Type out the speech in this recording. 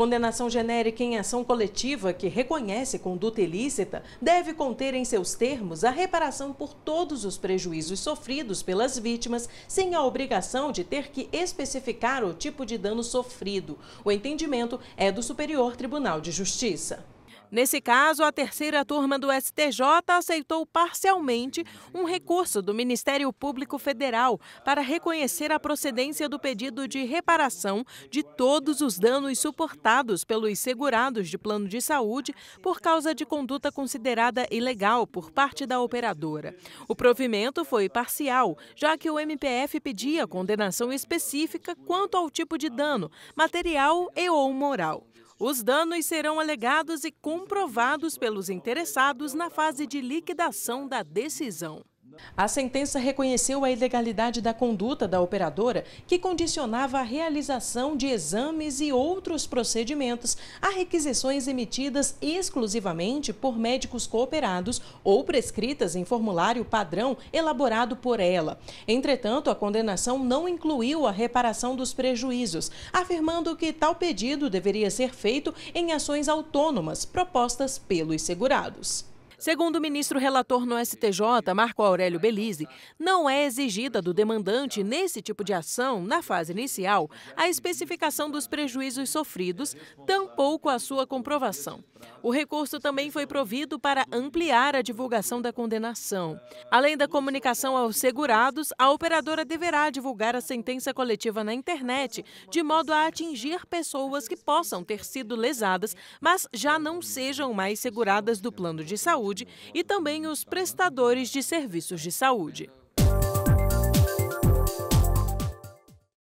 Condenação genérica em ação coletiva que reconhece conduta ilícita deve conter em seus termos a reparação por todos os prejuízos sofridos pelas vítimas, sem a obrigação de ter que especificar o tipo de dano sofrido. O entendimento é do Superior Tribunal de Justiça. Nesse caso, a terceira turma do STJ aceitou parcialmente um recurso do Ministério Público Federal para reconhecer a procedência do pedido de reparação de todos os danos suportados pelos segurados de plano de saúde por causa de conduta considerada ilegal por parte da operadora. O provimento foi parcial, já que o MPF pedia condenação específica quanto ao tipo de dano, material e ou moral. Os danos serão alegados e comprovados pelos interessados na fase de liquidação da decisão. A sentença reconheceu a ilegalidade da conduta da operadora, que condicionava a realização de exames e outros procedimentos a requisições emitidas exclusivamente por médicos cooperados ou prescritas em formulário padrão elaborado por ela. Entretanto, a condenação não incluiu a reparação dos prejuízos, afirmando que tal pedido deveria ser feito em ações autônomas propostas pelos segurados. Segundo o ministro relator no STJ, Marco Aurélio Belize, não é exigida do demandante, nesse tipo de ação, na fase inicial, a especificação dos prejuízos sofridos, tão pouco a sua comprovação. O recurso também foi provido para ampliar a divulgação da condenação. Além da comunicação aos segurados, a operadora deverá divulgar a sentença coletiva na internet, de modo a atingir pessoas que possam ter sido lesadas, mas já não sejam mais seguradas do plano de saúde, e também os prestadores de serviços de saúde.